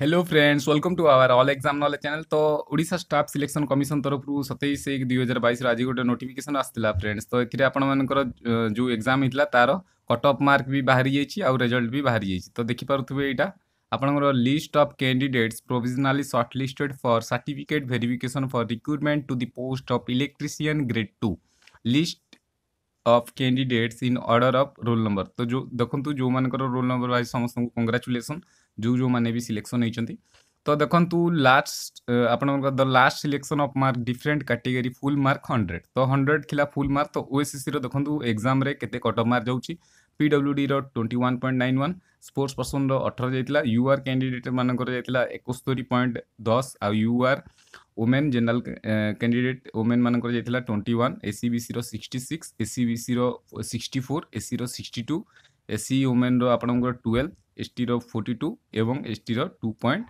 hello friends welcome to our all exam knowledge channel तो Odisha staff selection commission तरफ सतैश एक दुई हजार बैस आज गोटे नोटिफिकेसन आसला फ्रेंड्स तो ये आपर जो एग्जाम होता तार कट अफ मार्क भी बाहरी जाइए आउ रेजल्ट भी बाहरी जाइए तो देखिपे यहाँ आपंकर list of candidates provisionally shortlisted for certificate verification for recruitment to the post of electrician grade two list of candidates in order of roll number तो जो देखो जो मान रोल नंबर वाइज समस्त कंग्राचुलेसन जो जो मैंने भी सिलेक्शन होती तो देखो लास्ट आप the last selection of mark different category full mark hundred तो हंड्रेड थी फुल मार्क तो ओएससी रखु एक्जाम केट अफ मार्क जा P W D twenty one point nine one sports person रठर जाता यूआर कैंडिडेट मानक जाइए एकस्तरी पॉइंट दस आउ UR women general candidate women ମାନଙ୍କର যাই twenty one SEBC sixty six SEBC sixty four SC sixty two SC women আপনার টুয়েলভ এসটি ଫୋର୍ଟି টু এবং এসটি রু পয়েন্ট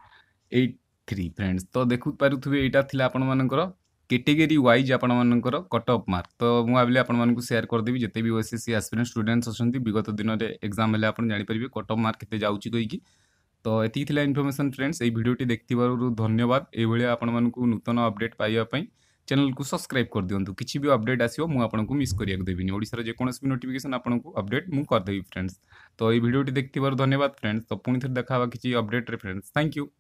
এইট থ্রি ফ্রেন্ডস তো দেখুপারুথে এইটা লা আপনার ক্যাটেগরি ওয়াইজ আপনার কট অফ মার্ক তো মু ভাবলি আপনার সেয়ার করেদেবি যেতে বি ওএসএসসি আসপিরেন্ট স্টুডেন্টস অনেক বিগত দিনের এক্সাম হলে আপনার জাঁপারে কট অফ মার্ক কে যাচ্ছি কী तो ये थी इनफर्मेसन फ्रेंड्स भिडियोटी देख धन्यवाद यह नूतन अपडेट पाइबापी चैनल को सब्सक्राइब कर दिवत किसी भी अपडेट आसो मुझक मिस कर देवी ओशार जो भी नोटिकेसन आपको अपडेट मुझे फ्रेंड्स तो ये भिडियो देखिए धन्यवाद फ्रेंड्स तो पुणी थे देखा किसी अपडेट्रे फ्रेंड्स थैंक यू